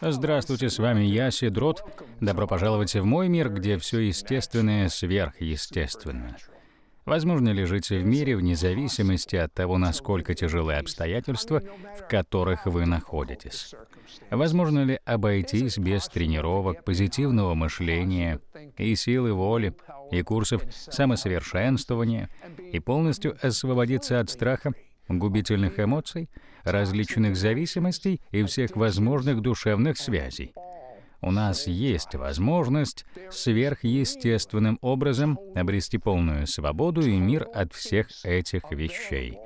Здравствуйте, с вами я, Сидрот. Добро пожаловать в мой мир, где все естественное сверхъестественно. Возможно ли жить в мире вне зависимости от того, насколько тяжелые обстоятельства, в которых вы находитесь? Возможно ли обойтись без тренировок, позитивного мышления и силы воли, и курсов самосовершенствования, и полностью освободиться от страха губительных эмоций, различных зависимостей и всех возможных душевных связей. У нас есть возможность сверхъестественным образом обрести полную свободу и мир от всех этих вещей.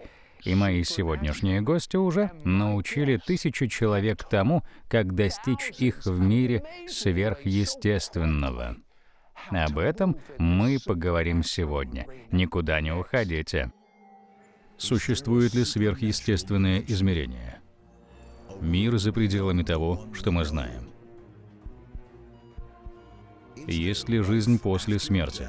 И мои сегодняшние гости уже научили тысячи человек тому, как достичь их в мире сверхъестественного. Об этом мы поговорим сегодня. Никуда не уходите. Существует ли сверхъестественное измерение? Мир за пределами того, что мы знаем. Есть ли жизнь после смерти?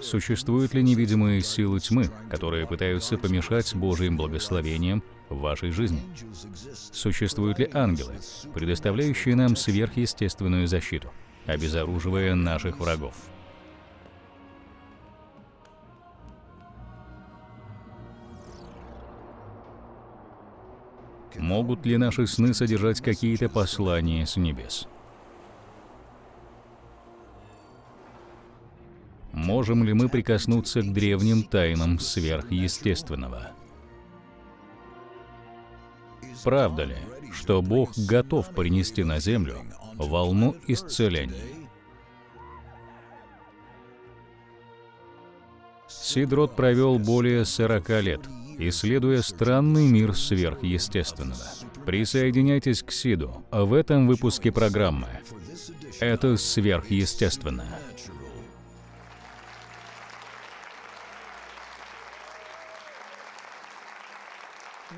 Существуют ли невидимые силы тьмы, которые пытаются помешать Божьим благословениям в вашей жизни? Существуют ли ангелы, предоставляющие нам сверхъестественную защиту, обезоруживая наших врагов? Могут ли наши сны содержать какие-то послания с небес? Можем ли мы прикоснуться к древним тайнам сверхъестественного? Правда ли, что Бог готов принести на землю волну исцелений? Сидрот провел более 40 лет исследуя странный мир сверхъестественного. Присоединяйтесь к СИДу в этом выпуске программы. Это сверхъестественно.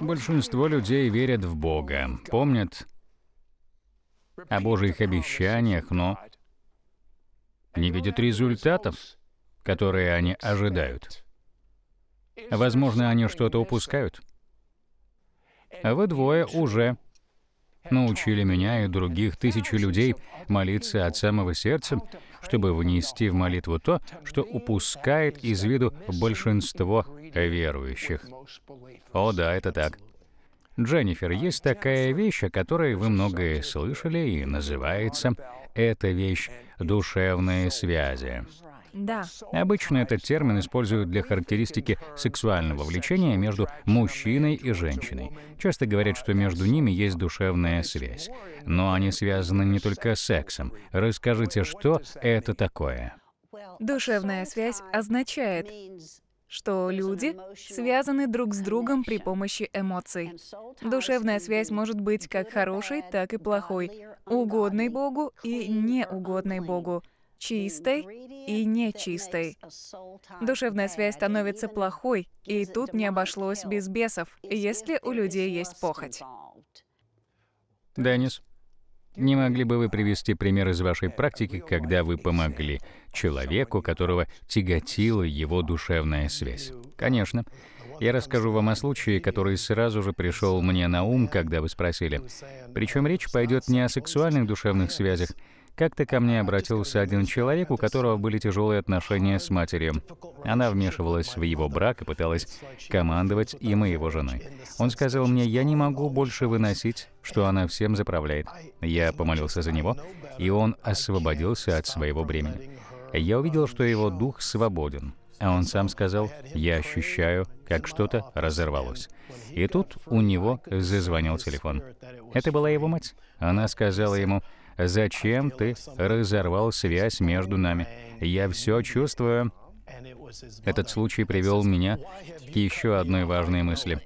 Большинство людей верят в Бога, помнят о Божьих обещаниях, но не видят результатов, которые они ожидают. Возможно, они что-то упускают. вы двое уже научили меня и других тысячи людей молиться от самого сердца, чтобы внести в молитву то, что упускает из виду большинство верующих. О да, это так. Дженнифер, есть такая вещь, о которой вы многое слышали, и называется «эта вещь душевные связи». Да. Обычно этот термин используют для характеристики сексуального влечения между мужчиной и женщиной. Часто говорят, что между ними есть душевная связь. Но они связаны не только с сексом. Расскажите, что это такое? Душевная связь означает, что люди связаны друг с другом при помощи эмоций. Душевная связь может быть как хорошей, так и плохой, угодной Богу и неугодной Богу чистой и нечистой. Душевная связь становится плохой, и тут не обошлось без бесов, если у людей есть похоть. Денис, не могли бы вы привести пример из вашей практики, когда вы помогли человеку, которого тяготила его душевная связь? Конечно. Я расскажу вам о случае, который сразу же пришел мне на ум, когда вы спросили. Причем речь пойдет не о сексуальных душевных связях, как-то ко мне обратился один человек, у которого были тяжелые отношения с матерью. Она вмешивалась в его брак и пыталась командовать им и его женой. Он сказал мне, я не могу больше выносить, что она всем заправляет. Я помолился за него, и он освободился от своего бремени. Я увидел, что его дух свободен. А он сам сказал, я ощущаю, как что-то разорвалось. И тут у него зазвонил телефон. Это была его мать. Она сказала ему, Зачем ты разорвал связь между нами? Я все чувствую. Этот случай привел меня к еще одной важной мысли.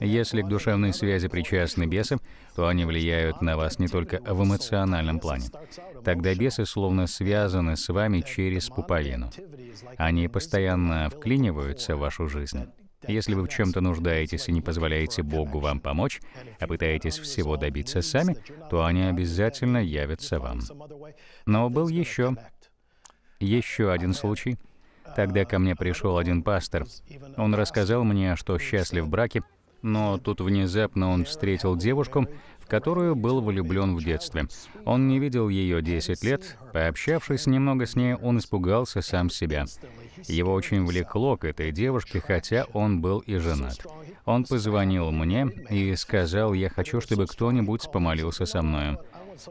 Если к душевной связи причастны бесы, то они влияют на вас не только в эмоциональном плане. Тогда бесы словно связаны с вами через пуповину. Они постоянно вклиниваются в вашу жизнь. Если вы в чем-то нуждаетесь и не позволяете Богу вам помочь, а пытаетесь всего добиться сами, то они обязательно явятся вам. Но был еще, еще один случай. Тогда ко мне пришел один пастор. Он рассказал мне, что счастлив в браке, но тут внезапно он встретил девушку, в которую был влюблен в детстве. Он не видел ее 10 лет. Пообщавшись немного с ней, он испугался сам себя. Его очень влекло к этой девушке, хотя он был и женат. Он позвонил мне и сказал, я хочу, чтобы кто-нибудь помолился со мной.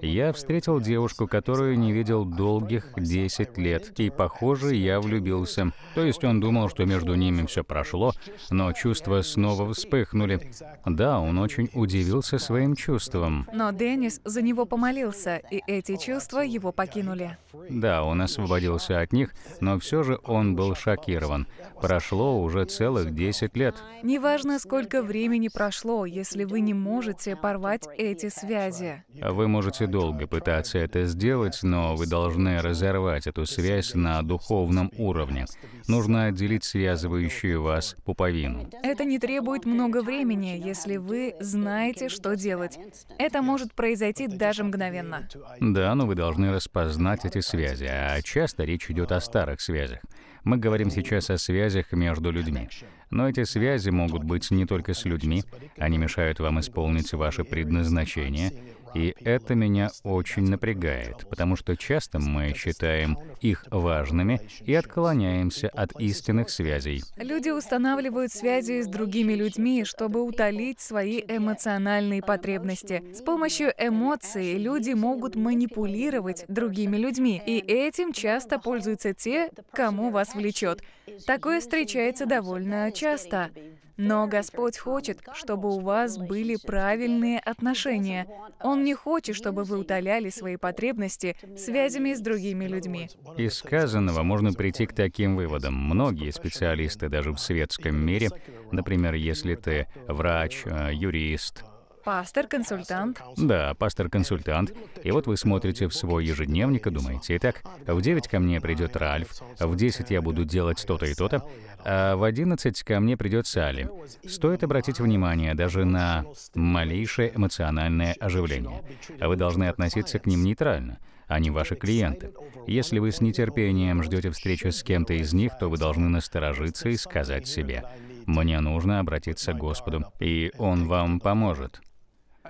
Я встретил девушку, которую не видел долгих 10 лет, и, похоже, я влюбился. То есть он думал, что между ними все прошло, но чувства снова вспыхнули. Да, он очень удивился своим чувствам. Но Деннис за него помолился, и эти чувства его покинули. Да, он освободился от них, но все же он был шокирован. Прошло уже целых 10 лет. Неважно, сколько времени прошло, если вы не можете порвать эти связи. Вы можете можете долго пытаться это сделать, но вы должны разорвать эту связь на духовном уровне. Нужно отделить связывающую вас пуповину. Это не требует много времени, если вы знаете, что делать. Это может произойти даже мгновенно. Да, но вы должны распознать эти связи, а часто речь идет о старых связях. Мы говорим сейчас о связях между людьми. Но эти связи могут быть не только с людьми, они мешают вам исполнить ваше предназначение, и это меня очень напрягает, потому что часто мы считаем их важными и отклоняемся от истинных связей. Люди устанавливают связи с другими людьми, чтобы утолить свои эмоциональные потребности. С помощью эмоций люди могут манипулировать другими людьми, и этим часто пользуются те, кому вас влечет. Такое встречается довольно часто. Но Господь хочет, чтобы у вас были правильные отношения. Он не хочет, чтобы вы утоляли свои потребности связями с другими людьми. Из сказанного можно прийти к таким выводам. Многие специалисты даже в светском мире, например, если ты врач, э, юрист, Пастор-консультант? Да, пастор-консультант. И вот вы смотрите в свой ежедневник и думаете, итак, в 9 ко мне придет Ральф, в 10 я буду делать то-то и то-то, а в 11 ко мне придет Салли. Стоит обратить внимание даже на малейшее эмоциональное оживление. Вы должны относиться к ним нейтрально они а ваши клиенты. Если вы с нетерпением ждете встречи с кем-то из них, то вы должны насторожиться и сказать себе, «Мне нужно обратиться к Господу, и Он вам поможет».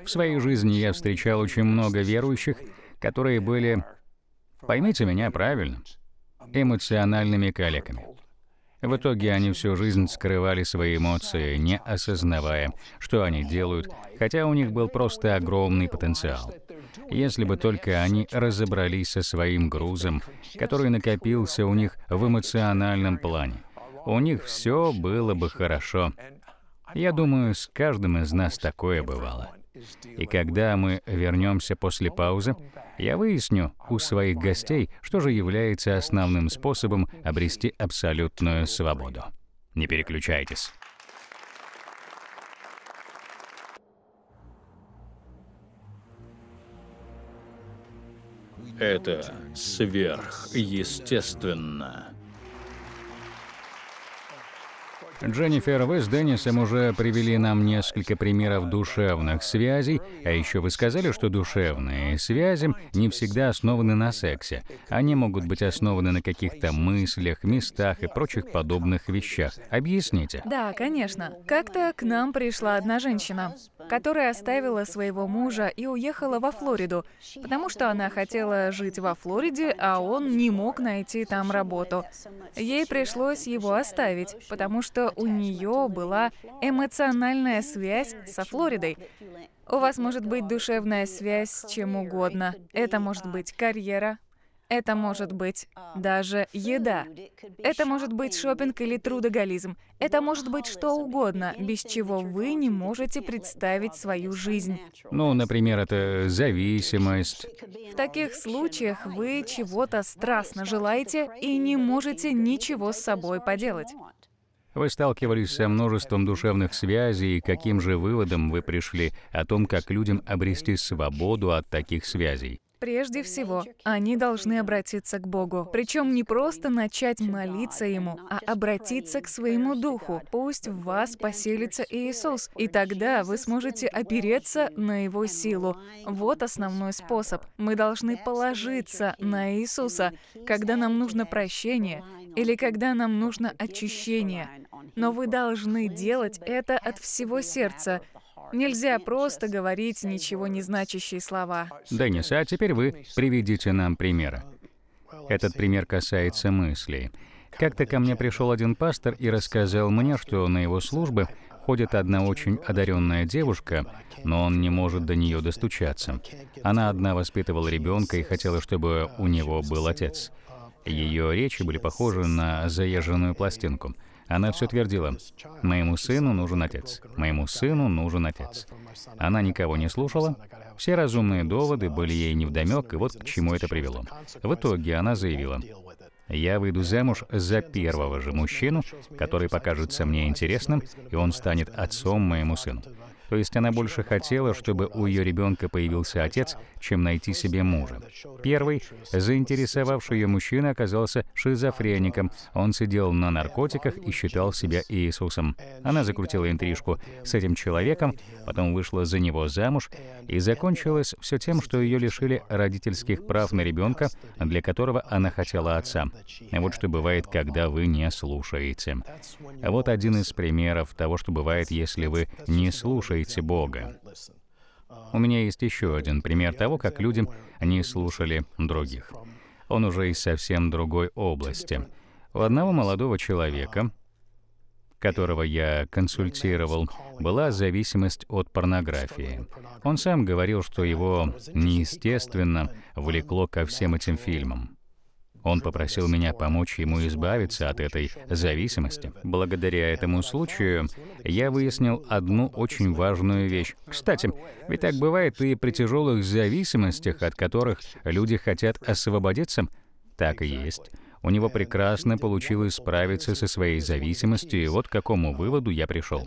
В своей жизни я встречал очень много верующих, которые были, поймите меня правильно, эмоциональными калеками. В итоге они всю жизнь скрывали свои эмоции, не осознавая, что они делают, хотя у них был просто огромный потенциал. Если бы только они разобрались со своим грузом, который накопился у них в эмоциональном плане, у них все было бы хорошо. Я думаю, с каждым из нас такое бывало. И когда мы вернемся после паузы, я выясню у своих гостей, что же является основным способом обрести абсолютную свободу. Не переключайтесь. Это сверхъестественно. Дженнифер, вы с Деннисом уже привели нам несколько примеров душевных связей, а еще вы сказали, что душевные связи не всегда основаны на сексе. Они могут быть основаны на каких-то мыслях, местах и прочих подобных вещах. Объясните. Да, конечно. Как-то к нам пришла одна женщина, которая оставила своего мужа и уехала во Флориду, потому что она хотела жить во Флориде, а он не мог найти там работу. Ей пришлось его оставить, потому что у нее была эмоциональная связь со Флоридой. У вас может быть душевная связь с чем угодно. Это может быть карьера, это может быть даже еда. Это может быть шопинг или трудоголизм. Это может быть что угодно, без чего вы не можете представить свою жизнь. Ну, например, это зависимость. В таких случаях вы чего-то страстно желаете и не можете ничего с собой поделать. Вы сталкивались со множеством душевных связей, и каким же выводом вы пришли о том, как людям обрести свободу от таких связей? Прежде всего, они должны обратиться к Богу. Причем не просто начать молиться Ему, а обратиться к своему Духу. Пусть в вас поселится Иисус, и тогда вы сможете опереться на Его силу. Вот основной способ. Мы должны положиться на Иисуса. Когда нам нужно прощение, или когда нам нужно очищение. Но вы должны делать это от всего сердца. Нельзя просто говорить ничего не значащие слова. Деннис, а теперь вы приведите нам примеры. Этот пример касается мыслей. Как-то ко мне пришел один пастор и рассказал мне, что на его службы ходит одна очень одаренная девушка, но он не может до нее достучаться. Она одна воспитывала ребенка и хотела, чтобы у него был отец. Ее речи были похожи на заезженную пластинку. Она все твердила, «Моему сыну нужен отец, моему сыну нужен отец». Она никого не слушала, все разумные доводы были ей невдомек, и вот к чему это привело. В итоге она заявила, я выйду замуж за первого же мужчину, который покажется мне интересным, и он станет отцом моему сыну. То есть она больше хотела, чтобы у ее ребенка появился отец, чем найти себе мужа. Первый, заинтересовавший ее мужчина, оказался шизофреником. Он сидел на наркотиках и считал себя Иисусом. Она закрутила интрижку с этим человеком, потом вышла за него замуж, и закончилось все тем, что ее лишили родительских прав на ребенка, для которого она хотела отца. Вот что бывает, когда вы не слушаете. Вот один из примеров того, что бывает, если вы не слушаете слушаете Бога. У меня есть еще один пример того, как люди не слушали других. Он уже из совсем другой области. У одного молодого человека, которого я консультировал, была зависимость от порнографии. Он сам говорил, что его неестественно влекло ко всем этим фильмам. Он попросил меня помочь ему избавиться от этой зависимости. Благодаря этому случаю я выяснил одну очень важную вещь. Кстати, ведь так бывает и при тяжелых зависимостях, от которых люди хотят освободиться. Так и есть. У него прекрасно получилось справиться со своей зависимостью, и вот к какому выводу я пришел.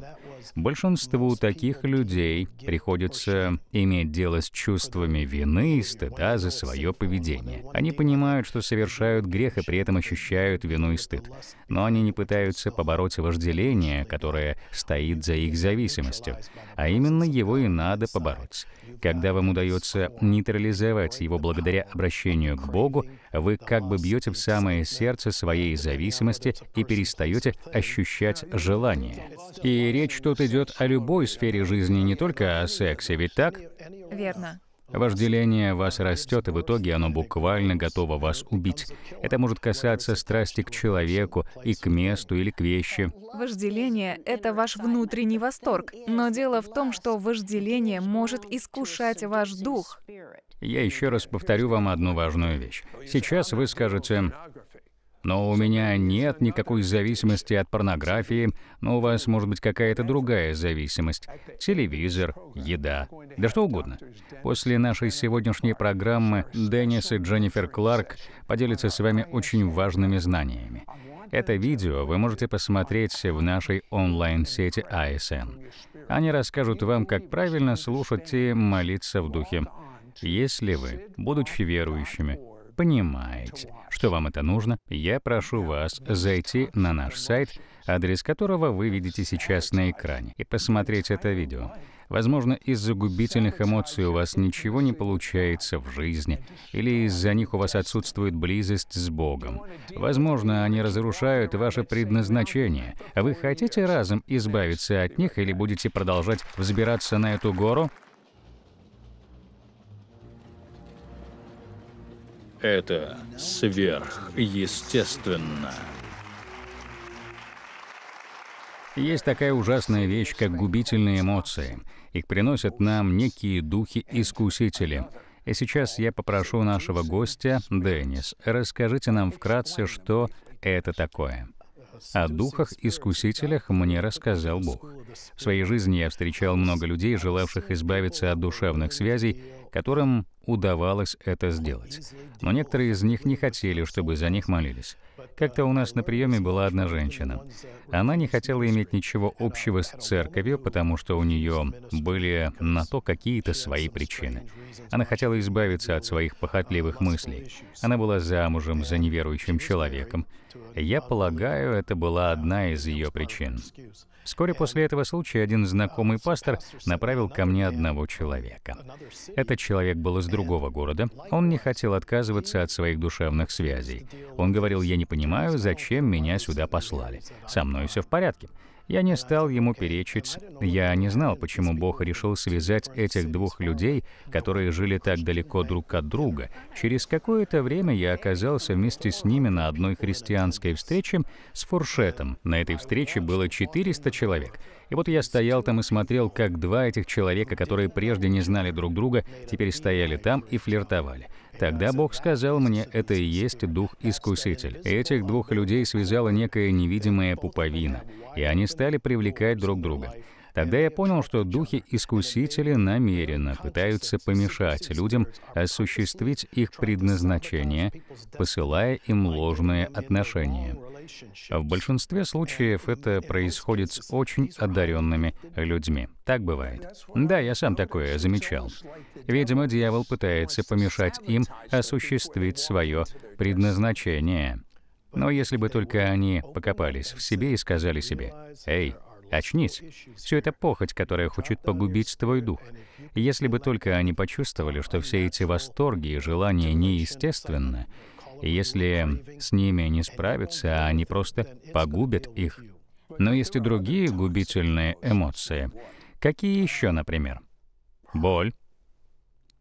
Большинству таких людей приходится иметь дело с чувствами вины и стыда за свое поведение. Они понимают, что совершают грех и при этом ощущают вину и стыд. Но они не пытаются побороть вожделение, которое стоит за их зависимостью. А именно его и надо побороть. Когда вам удается нейтрализовать его благодаря обращению к Богу, вы как бы бьете в самое сердце своей зависимости и перестаете ощущать желание. И речь тут идет о любой сфере жизни, не только о сексе, ведь так? Верно. Вожделение вас растет, и в итоге оно буквально готово вас убить. Это может касаться страсти к человеку и к месту или к вещи. Вожделение — это ваш внутренний восторг. Но дело в том, что вожделение может искушать ваш дух. Я еще раз повторю вам одну важную вещь. Сейчас вы скажете, но у меня нет никакой зависимости от порнографии, но у вас может быть какая-то другая зависимость. Телевизор, еда, да что угодно. После нашей сегодняшней программы Деннис и Дженнифер Кларк поделятся с вами очень важными знаниями. Это видео вы можете посмотреть в нашей онлайн-сети ASN. А Они расскажут вам, как правильно слушать и молиться в духе. Если вы, будучи верующими, понимаете, что вам это нужно, я прошу вас зайти на наш сайт, адрес которого вы видите сейчас на экране, и посмотреть это видео. Возможно, из-за губительных эмоций у вас ничего не получается в жизни, или из-за них у вас отсутствует близость с Богом. Возможно, они разрушают ваше предназначение. Вы хотите разом избавиться от них или будете продолжать взбираться на эту гору? Это сверхъестественно. Есть такая ужасная вещь, как губительные эмоции. Их приносят нам некие духи-искусители. И сейчас я попрошу нашего гостя, Деннис, расскажите нам вкратце, что это такое. О духах-искусителях мне рассказал Бог. В своей жизни я встречал много людей, желавших избавиться от душевных связей, которым удавалось это сделать. Но некоторые из них не хотели, чтобы за них молились. Как-то у нас на приеме была одна женщина. Она не хотела иметь ничего общего с церковью, потому что у нее были на то какие-то свои причины. Она хотела избавиться от своих похотливых мыслей. Она была замужем за неверующим человеком. Я полагаю, это была одна из ее причин. Вскоре после этого случая один знакомый пастор направил ко мне одного человека. Этот человек был из другого города. Он не хотел отказываться от своих душевных связей. Он говорил, я не понимаю, зачем меня сюда послали. Со мной все в порядке. Я не стал ему перечить. Я не знал, почему Бог решил связать этих двух людей, которые жили так далеко друг от друга. Через какое-то время я оказался вместе с ними на одной христианской встрече с фуршетом. На этой встрече было 400 человек. И вот я стоял там и смотрел, как два этих человека, которые прежде не знали друг друга, теперь стояли там и флиртовали. Тогда Бог сказал мне, это и есть Дух-Искуситель. Этих двух людей связала некая невидимая пуповина, и они стали привлекать друг друга. Тогда я понял, что духи-искусители намеренно пытаются помешать людям осуществить их предназначение, посылая им ложные отношения. В большинстве случаев это происходит с очень одаренными людьми. Так бывает. Да, я сам такое замечал. Видимо, дьявол пытается помешать им осуществить свое предназначение. Но если бы только они покопались в себе и сказали себе, «Эй, Очнись. Все это похоть, которая хочет погубить твой дух. Если бы только они почувствовали, что все эти восторги и желания неестественны, если с ними не справиться, а они просто погубят их. Но есть и другие губительные эмоции. Какие еще, например? Боль.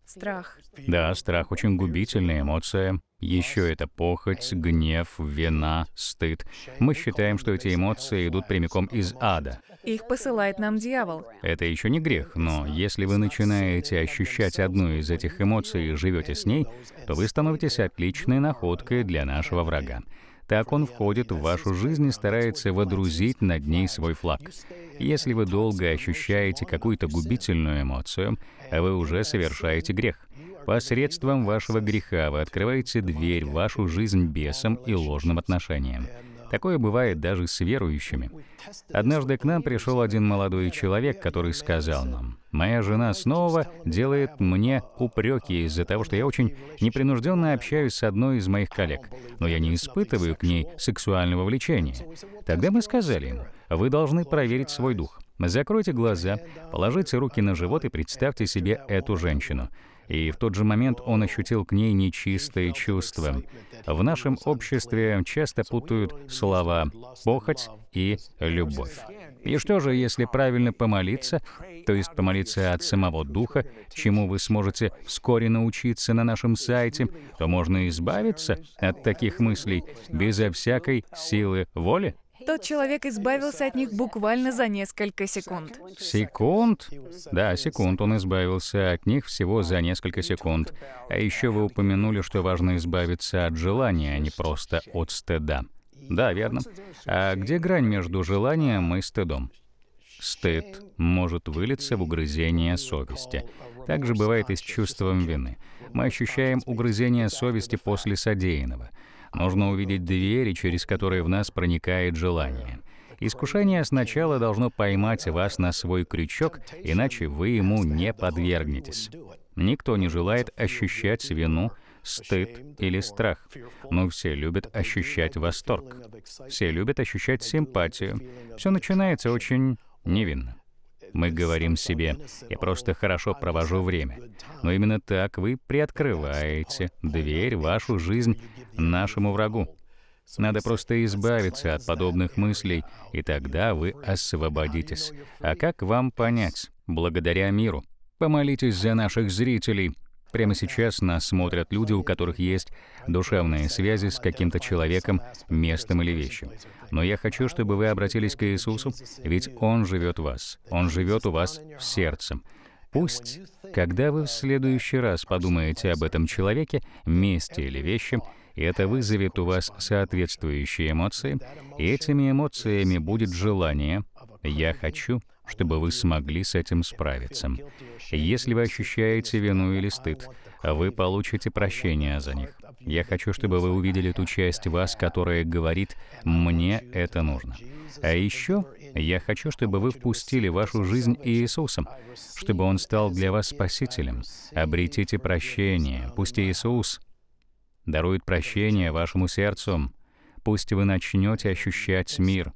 Страх. Да, страх — очень губительная эмоция. Еще это похоть, гнев, вина, стыд. Мы считаем, что эти эмоции идут прямиком из ада. Их посылает нам дьявол. Это еще не грех, но если вы начинаете ощущать одну из этих эмоций и живете с ней, то вы становитесь отличной находкой для нашего врага. Так он входит в вашу жизнь и старается водрузить над ней свой флаг. Если вы долго ощущаете какую-то губительную эмоцию, вы уже совершаете грех. Посредством вашего греха вы открываете дверь в вашу жизнь бесам и ложным отношениям. Такое бывает даже с верующими. Однажды к нам пришел один молодой человек, который сказал нам, «Моя жена снова делает мне упреки из-за того, что я очень непринужденно общаюсь с одной из моих коллег, но я не испытываю к ней сексуального влечения». Тогда мы сказали ему, «Вы должны проверить свой дух. Закройте глаза, положите руки на живот и представьте себе эту женщину и в тот же момент он ощутил к ней нечистые чувства. В нашем обществе часто путают слова «похоть» и «любовь». И что же, если правильно помолиться, то есть помолиться от самого Духа, чему вы сможете вскоре научиться на нашем сайте, то можно избавиться от таких мыслей безо всякой силы воли? Тот человек избавился от них буквально за несколько секунд. Секунд? Да, секунд. Он избавился от них всего за несколько секунд. А еще вы упомянули, что важно избавиться от желания, а не просто от стыда. Да, верно. А где грань между желанием и стыдом? Стыд может вылиться в угрызение совести. Также бывает и с чувством вины. Мы ощущаем угрызение совести после содеянного. Нужно увидеть двери, через которые в нас проникает желание. Искушение сначала должно поймать вас на свой крючок, иначе вы ему не подвергнетесь. Никто не желает ощущать вину, стыд или страх. Но все любят ощущать восторг. Все любят ощущать симпатию. Все начинается очень невинно. Мы говорим себе, я просто хорошо провожу время. Но именно так вы приоткрываете дверь, вашу жизнь нашему врагу. Надо просто избавиться от подобных мыслей, и тогда вы освободитесь. А как вам понять? Благодаря миру. Помолитесь за наших зрителей. Прямо сейчас нас смотрят люди, у которых есть душевные связи с каким-то человеком, местом или вещью. Но я хочу, чтобы вы обратились к Иисусу, ведь Он живет в вас. Он живет у вас в сердце. Пусть, когда вы в следующий раз подумаете об этом человеке, месте или вещи, это вызовет у вас соответствующие эмоции, и этими эмоциями будет желание «я хочу», чтобы вы смогли с этим справиться. Если вы ощущаете вину или стыд, вы получите прощение за них. Я хочу, чтобы вы увидели ту часть вас, которая говорит «мне это нужно». А еще я хочу, чтобы вы впустили вашу жизнь Иисусом, чтобы Он стал для вас Спасителем. Обретите прощение. Пусть Иисус дарует прощение вашему сердцу. Пусть вы начнете ощущать мир.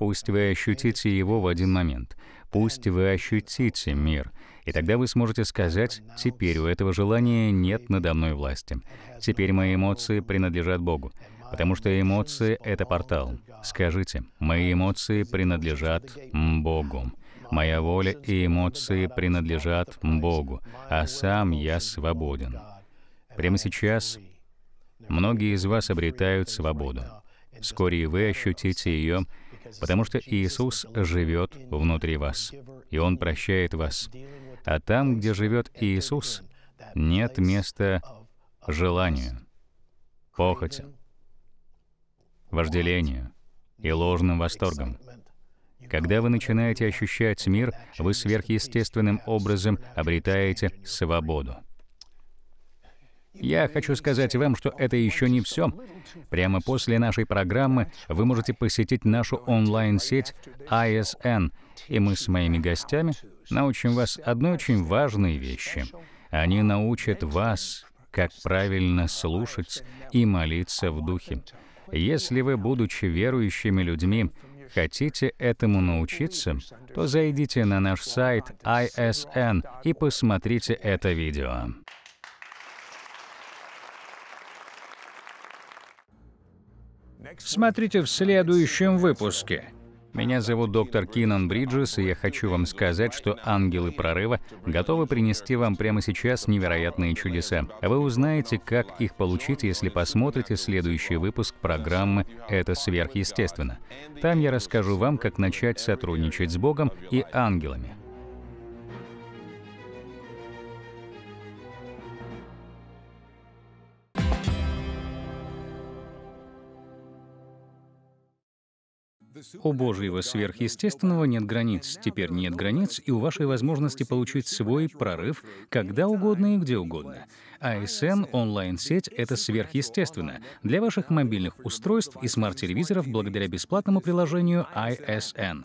Пусть вы ощутите его в один момент. Пусть вы ощутите мир. И тогда вы сможете сказать, теперь у этого желания нет надо мной власти. Теперь мои эмоции принадлежат Богу. Потому что эмоции — это портал. Скажите, мои эмоции принадлежат Богу. Моя воля и эмоции принадлежат Богу, а сам я свободен. Прямо сейчас многие из вас обретают свободу. Вскоре и вы ощутите ее, потому что Иисус живет внутри вас, и Он прощает вас. А там, где живет Иисус, нет места желанию, похоти, вожделению и ложным восторгом. Когда вы начинаете ощущать мир, вы сверхъестественным образом обретаете свободу. Я хочу сказать вам, что это еще не все. Прямо после нашей программы вы можете посетить нашу онлайн-сеть ISN, а и мы с моими гостями научим вас одной очень важной вещи. Они научат вас, как правильно слушать и молиться в духе. Если вы, будучи верующими людьми, хотите этому научиться, то зайдите на наш сайт ISN а и посмотрите это видео. Смотрите в следующем выпуске. Меня зовут доктор Кинан Бриджес, и я хочу вам сказать, что ангелы прорыва готовы принести вам прямо сейчас невероятные чудеса. Вы узнаете, как их получить, если посмотрите следующий выпуск программы «Это сверхъестественно». Там я расскажу вам, как начать сотрудничать с Богом и ангелами. У Божьего сверхъестественного нет границ, теперь нет границ и у вашей возможности получить свой прорыв когда угодно и где угодно. ISN а онлайн-сеть — это сверхъестественно для ваших мобильных устройств и смарт-телевизоров благодаря бесплатному приложению ISN. А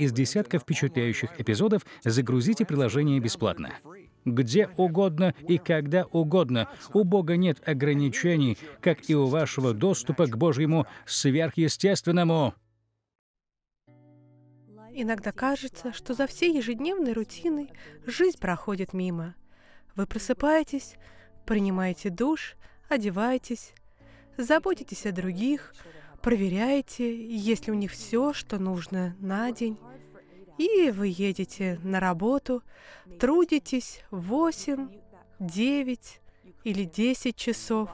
из десятка впечатляющих эпизодов, загрузите приложение бесплатно. Где угодно и когда угодно. У Бога нет ограничений, как и у вашего доступа к Божьему сверхъестественному. Иногда кажется, что за всей ежедневной рутиной жизнь проходит мимо. Вы просыпаетесь, принимаете душ, одеваетесь, заботитесь о других, проверяете, есть ли у них все, что нужно на день. И вы едете на работу, трудитесь 8, 9 или 10 часов,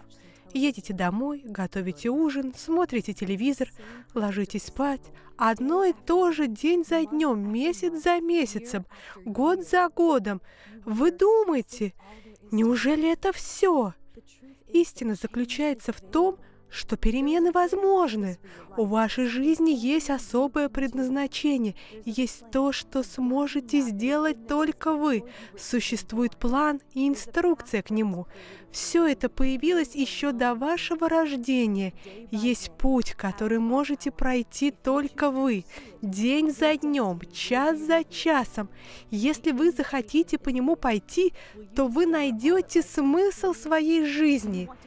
едете домой, готовите ужин, смотрите телевизор, ложитесь спать. Одно и то же день за днем, месяц за месяцем, год за годом. Вы думаете, неужели это все? Истина заключается в том, что перемены возможны. У вашей жизни есть особое предназначение, есть то, что сможете сделать только вы. Существует план и инструкция к нему. Все это появилось еще до вашего рождения. Есть путь, который можете пройти только вы, день за днем, час за часом. Если вы захотите по нему пойти, то вы найдете смысл своей жизни –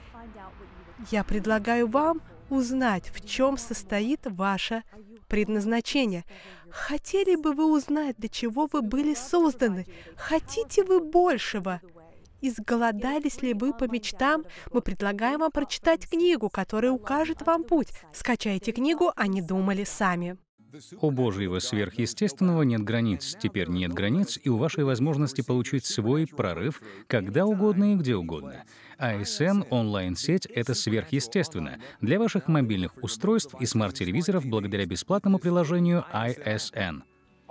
я предлагаю вам узнать, в чем состоит ваше предназначение. Хотели бы вы узнать, для чего вы были созданы? Хотите вы большего? Изголодались ли вы по мечтам? Мы предлагаем вам прочитать книгу, которая укажет вам путь. Скачайте книгу «Они думали сами». У Божьего сверхъестественного нет границ, теперь нет границ и у вашей возможности получить свой прорыв когда угодно и где угодно. ISN а онлайн-сеть — это сверхъестественно для ваших мобильных устройств и смарт-телевизоров благодаря бесплатному приложению ISN а —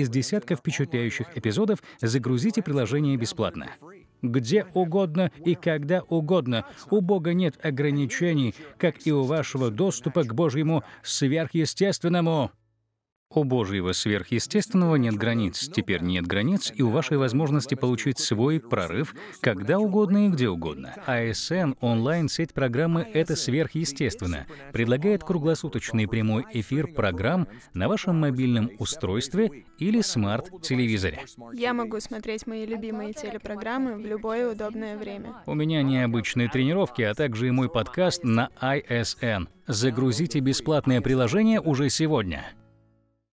из десятков впечатляющих эпизодов загрузите приложение бесплатно. Где угодно и когда угодно. У Бога нет ограничений, как и у вашего доступа к Божьему сверхъестественному. У Божьего сверхъестественного нет границ, теперь нет границ и у вашей возможности получить свой прорыв когда угодно и где угодно. ISN а онлайн-сеть программы «Это сверхъестественно» предлагает круглосуточный прямой эфир программ на вашем мобильном устройстве или смарт-телевизоре. Я могу смотреть мои любимые телепрограммы в любое удобное время. У меня необычные тренировки, а также и мой подкаст на ISN. Загрузите бесплатное приложение уже сегодня.